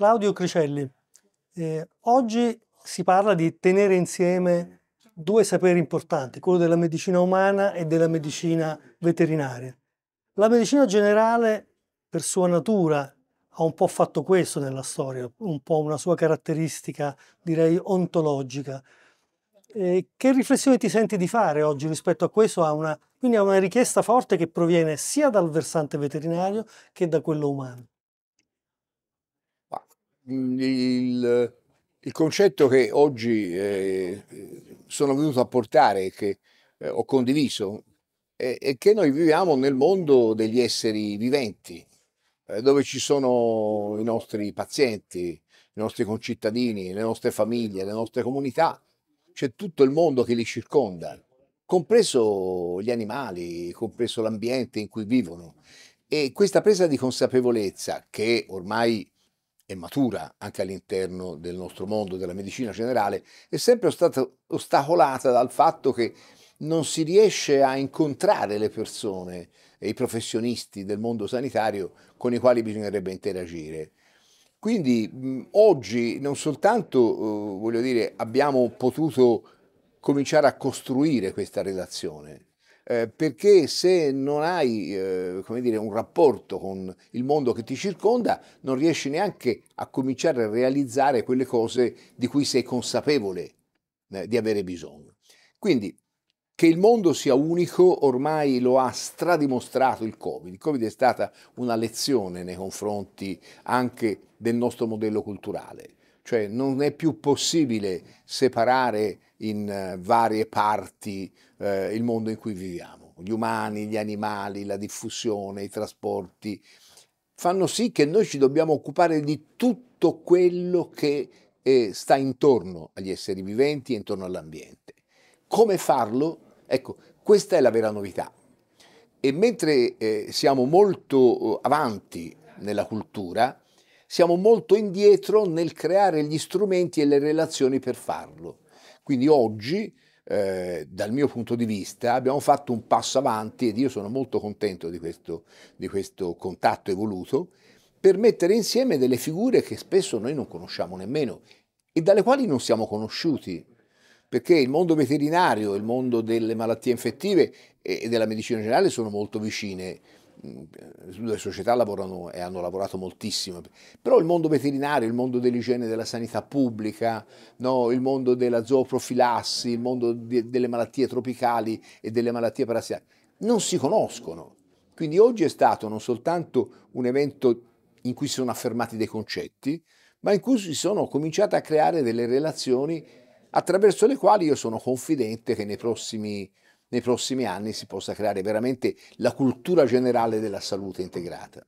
Claudio Cricelli, eh, oggi si parla di tenere insieme due saperi importanti, quello della medicina umana e della medicina veterinaria. La medicina generale, per sua natura, ha un po' fatto questo nella storia, un po' una sua caratteristica, direi, ontologica. Eh, che riflessione ti senti di fare oggi rispetto a questo? una, quindi a una richiesta forte che proviene sia dal versante veterinario che da quello umano. Mm, il, il concetto che oggi eh, sono venuto a portare, che eh, ho condiviso, è, è, che noi viviamo nel mondo degli esseri viventi, eh, dove ci sono i nostri pazienti, i nostri concittadini, le nostre famiglie, le nostre comunità, c'è tutto il mondo che li circonda, compreso gli animali, compreso l'ambiente in cui vivono. E questa presa di consapevolezza, che ormai e matura anche all'interno del nostro mondo della medicina generale, è sempre stata ostacolata dal fatto che non si riesce a incontrare le persone e i professionisti del mondo sanitario con i quali bisognerebbe interagire. Quindi oggi non soltanto eh, dire, abbiamo potuto cominciare a costruire questa relazione, eh, perché se non hai eh, dire, un rapporto con il mondo che ti circonda, non riesci neanche a cominciare a realizzare quelle cose di cui sei consapevole eh, di avere bisogno. Quindi che il mondo sia unico ormai lo ha stradimostrato il Covid. Il Covid è stata una lezione nei confronti anche del nostro modello culturale cioè non è più possibile separare in eh, varie parti eh, il mondo in cui viviamo. Gli umani, gli animali, la diffusione, i trasporti, fanno sì che noi ci dobbiamo occupare di tutto quello che eh, sta intorno agli esseri viventi e intorno all'ambiente. Come farlo? Ecco, questa è la vera novità. E mentre eh, siamo molto eh, avanti nella cultura, siamo molto indietro nel creare gli strumenti e le relazioni per farlo. Quindi oggi, eh, dal mio punto di vista, abbiamo fatto un passo avanti ed io sono molto contento di questo, di questo contatto evoluto per mettere insieme delle figure che spesso noi non conosciamo nemmeno e dalle quali non siamo conosciuti perché il mondo veterinario, il mondo delle malattie infettive e della medicina generale sono molto vicine le società lavorano e hanno lavorato moltissimo, però il mondo veterinario, il mondo dell'igiene della sanità pubblica, no? il mondo della zooprofilassi, il mondo de delle malattie tropicali e delle malattie parassitarie, non si conoscono. Quindi oggi è stato non soltanto un evento in cui si sono affermati dei concetti, ma in cui si sono cominciate a creare delle relazioni attraverso le quali io sono confidente che nei prossimi nei prossimi anni si possa creare veramente la cultura generale della salute integrata.